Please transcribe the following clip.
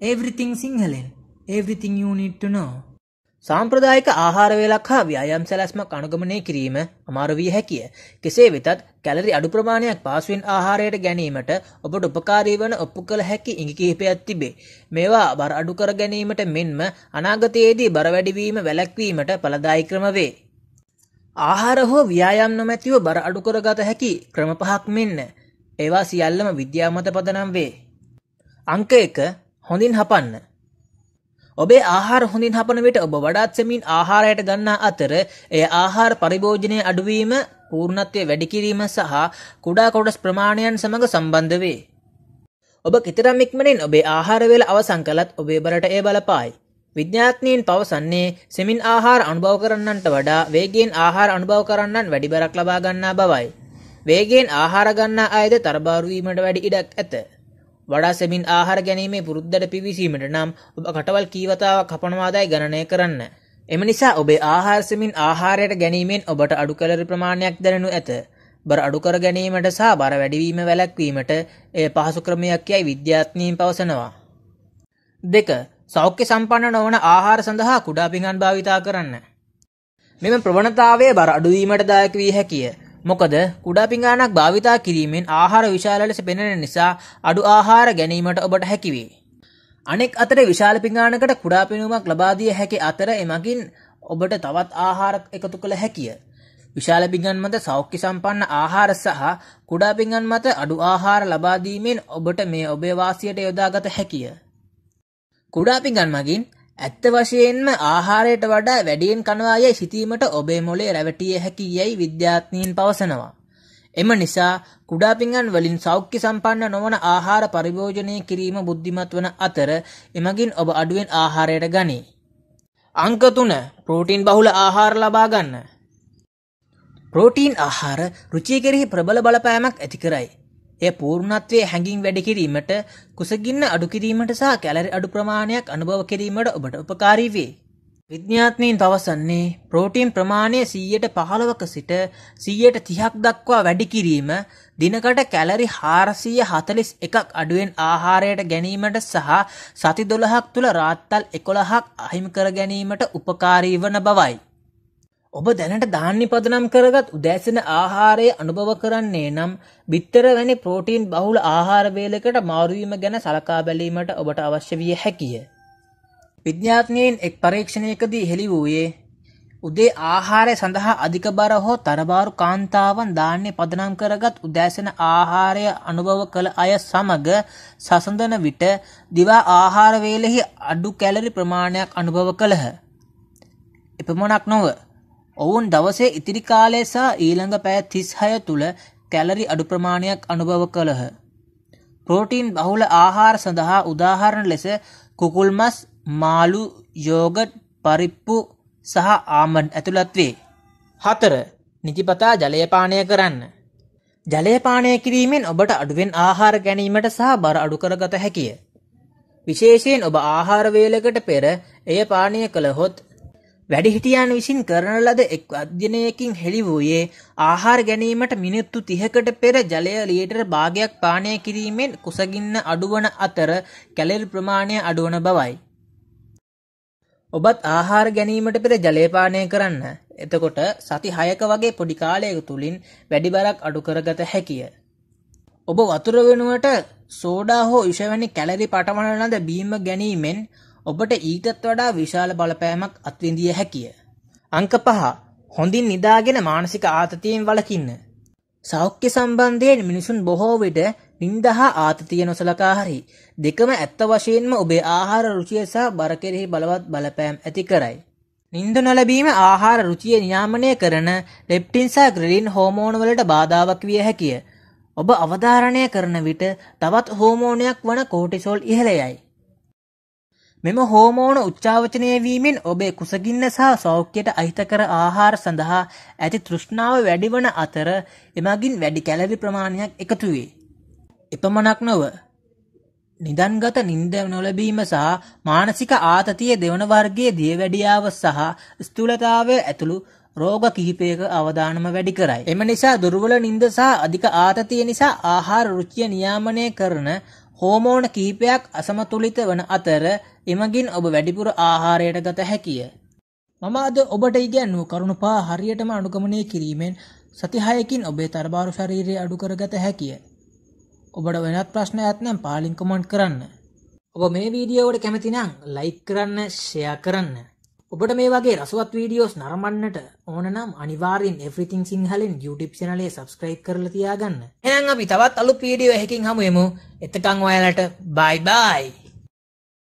everything සිංහලෙන් everything you need to know සාම්ප්‍රදායික ආහාරවේලක් හා ව්‍යයම් සැලැස්මක් අනුගමනය කිරීම අමාරු වී හැකිය. කෙසේ වෙතත් කැලරි අඩු ප්‍රමාණයක් පාසුවෙන් ආහාරයට ගැනීමට ඔබට උපකාරී වන ඔප්පු කළ හැකි ඉඟි කිහිපයක් තිබේ. මේවා බර අඩු කර ගැනීමට මෙන්ම අනාගතයේදී බර වැඩිවීම වැළැක්වීමට ඵලදායි ක්‍රම වේ. ආහාර හෝ ව්‍යායාම් නොමැතිව බර අඩු කරගත හැකි ක්‍රම පහක් මෙන්න. ඒවා සියල්ලම විද්‍යා මත පදනම් වේ. අංක 1 හොඳින් හපන්න. ඔබේ ආහාර හොඳින් හපන විට ඔබ වඩාත් සෙමින් ආහාරයට ගන්නා අතර එය ආහාර පරිභෝජනය අඩුවීම පූර්ණත්වය වැඩිකිරීම සහ කුඩා කොඩස් ප්‍රමාණයන් සමඟ සම්බන්ධ වේ. ඔබ කිතරම් ඉක්මනින් ඔබේ ආහාරවෙල අවසං කලත් ඔබේ බරට ඒ බලපායි. විද්‍යාත්නයෙන් පවසන්නේ සෙමින් ආහාර අනුභව කරන්නන්ට වඩා වේගෙන් ආහාර අනුභව කරන්නන් වැඩිබරක් ලබාගන්නා බවයි. වේගෙන් ආහාරගන්නා අයද තරබාරුවීමට වැඩි ඉඩක් ඇත. වඩා සෙමින් ආහාර ගැනීමේ පුරුද්ධට පිවිසීමට නම් ඔබ කටවල් කීවතාවක් කපනවාදායි ගණනය කරන්න. එම නිසා ඔබේ ආහාරසෙමින් ආහාරයට ගැනීමෙන් ඔබට අඩු කලරි ප්‍රමාණයක් දැනනු ඇත. බර අඩුකර ගැනීමට සහ බර වැඩිවීම වැලැක්වීමට එය පහසු ක්‍රමයක් යයි විද්‍යාත්නීන් පවසනවා. දෙක සෞඛ්‍ය සම්පන්න නොවන ආහාර සඳහා කුඩා පිඟන් භාවිතා කරන්න. මෙම ප්‍රවණතාවය බර අඩුවීමට දායක වී හැකිය. මොකද කුඩා පිඟානක් භාවිතා කිරීමෙන් ආහාර විශාල ලෙස පෙනෙන නිසා අඩු ආහාර ගැනීමට ඔබට හැකිවේ. අනෙක් අතර විශාල පිඟානකට කුඩා පෙනුමක් ලබා දිය හැකි අතර එමගින් ඔබට තවත් ආහාර එකතු කළ හැකිය. විශාල පිඟන් මත සෞඛ්‍ය සම්පන්න ආහාර සහ කුඩා පිඟන් මත අඩු ආහාර ලබා දීමෙන් ඔබට මේ ඔබේ වාසියට යොදාගත හැකිය. කුඩා පිඟන් මගින් ඇත්ත වශයෙන්ම ආහාරයට වඩා වැඩියෙන් කනවායයි සිතීමට ඔබේ මොලේ රැවටිය හැකි යැයි විද්‍යාත්නීන් පවසනවා. එම නිසා කුඩාපිංගන් වලින් සෞඛ්‍ය සම්පන්න නොවන ආහාර පරිභෝජනය කිරීම බුද්ධිමත් වන අතර එමගින් ඔබ අඩුවෙන් ආහාරයට ගනී. අංක තුන ප්‍රෝටීන් බහුල ආහාර ලබා ගන්න. ප්‍රෝටීන් ආහාර රුචිය කෙරෙහි ප්‍රබල බලපෑමක් ඇති කරයි. එය පූර්ණත්වයේ හැඟින් වැඩි කිරීමට කුසගින්න අඩු කිරීමට සහ කැලරි අඩු ප්‍රමාණයක් අනුභව කිරීමට ඔබට උපකාරී වේ. විද්‍යාත්මීන් පවසන්නේ ප්‍රෝටීන් ප්‍රමාණය 100%ක සිට 130%ක් දක්වා වැඩි කිරීම දිනකට කැලරි 441ක් අඩුවෙන් ආහාරයට ගැනීමට සහ සති 12ක් තුල රාත්තල් 11ක් අහිමි කර ගැනීමට උපකාරී වන බවයි. ඔබ දැනට ධාන්‍ය පදනම් කරගත් උදෑසන ආහාරය අනුභව කරන්නේ නම් බිත්තර වැනි ප්‍රෝටීන් බහුල ආහාරවේලකට මාරුවීම ගැන සලකා බැලීමට ඔබට අවශ්‍ය විය හැකිය. විද්‍යාඥයන් එක් පරීක්ෂණයකදී හෙළි වූයේ උදේ ආහාරය සඳහා අධික බර හෝ තරබාරු කාන්තාවන් ධාන්‍ය පදනම් කරගත් උදෑසන ආහාරය අනුභව කළ අය සමග සසඳන විට දිවා ආහාරවේලෙහි අඩු කැලරි ප්‍රමාණයක් අනුභව කළහ. එපමණක් නොව ඔවුන් දවසේ ඉතිරි කාලය සහ ඊළඟ පැය 36 තුල කැලරි අඩු ප්‍රමාණයක් අනුභව කළහ. ප්‍රෝටීන් බහුල ආහාර සඳහා උදාහරණ ලෙස කුකුල් මස්, මාළු, යෝගට්, පරිප්පු සහ ආමන්ඩ් ඇතුළත් වේ. 4. නිතිපතා ජලය පානය කරන්න. ජලය පානය කිරීමෙන් ඔබට අඩුවෙන් ආහාර ගැනීමට සහ බර අඩු කරගත හැකිය. විශේෂයෙන් ඔබ ආහාර වේලකට පෙර එය පානය කළහොත් වැඩිහිටියන් විසින් කරන ලද එක් අධ්‍යනයකින් හෙළි වූයේ ආහාර ගැනීමට මිනිත්තු තිහකට පෙර ජලය ලීටර් භාගයක් පානය කිරීමෙන් කුසගින්න අඩුවන අතර කැලෙල් ප්‍රමාණය අඩුවන බවයි. ඔබත් ආහාර ගැනීමට පෙර ජලයපානය කරන්න. එතකොට සති හයක වගේ පොඩි කාලයක තුළින් වැඩි බරක් අඩුකරගත හැකිය. ඔබ වතුර වෙනුවට සෝඩා හෝ විෂවැනි කැලරි පටමන ලද බීම ගැනීමෙන් ඔබට ඊටත් වඩා විශාල බලපෑමක් අත්විඳිය හැකිය. අංක පහ හොඳින් නිදාගෙන මානසික ආතතියෙන් වලකින්න. සෞඛ්‍ය සම්බන්ධයෙන් මිනිසුන් බොහෝ විට නින්ද හා ආතතිය නොසලකා හරි දෙකම ඇත්ත වශයෙන්ම ඔබේ ආහාර රුචිය සහ බර කෙරෙහි බලවත් බලපෑම් ඇති කරයි. නින්ද නොලැබීම ආහාර රුචිය නියාමනය කරන ලෙප්ටින් සහ ග්‍රලින් හෝමෝන වලට බාධාවක් විය හැකිය. ඔබ අවධාරණය කරන විට තවත් හෝමෝනයක් වන කෝටිසෝල් ඉහළ යයි. මෙම හෝමෝන උච්චාවචනය වීමෙන් ඔබේ කුසගින්න සහ සෞඛ්‍යයට අහිතකර ආහාර සඳහා ඇති තෘෂ්ණාව වැඩිවන අතර එමගින් වැඩි කැලවි ප්‍රමාණයක් එකතු වේ. එපමණක් නොව නිදන්ගත නින්ද නොලබීම සහ මානසික ආතතිය දෙවන වර්ගයේ දියවැඩියාව සහ ස්තුලතාවය ඇතුළු රෝග කිහිපයක අවධානම වැඩි කරයි. එම නිසා දුර්වල නින්ද සහ අධික ආතතිය නිසා ආහාර රුචිය නියාමනය කරන හෝමෝන කීපයක් අසමතුලිත වන අතර එමගින් ඔබ වැඩිපුර ආහාරයට ගත හැකිය. මම අද ඔබට ඉගැන්වූ කරුණු පා හරියටම අනුගමනය කිරීමෙන් සතිහයකින් ඔබේ තරබාරු ශරීරය අඩුකරගත හැකිය. ඔබට වෙනත් ප්‍රශ්න ඇත්නම් පාලිං කොමන්ට් කරන්න. ඔබ මේ වීඩියෝවට කැමතිනම් ලයික් කරන්න ෂෙයා කරන්න. ඔබට මේ වගේ රසුවත් වීඩියෝස් නරමන්නට ඕනනම් අනිවාරෙන් එෆරිතින් සිංහලෙන් YouTube චනලේ සබස්ක්‍රයිබ් කරල තියාගන්න එනම් අපි තවත් අලු පීඩියෝ හැකින් හමුයමු එතකං ඔයාලට බයි බයි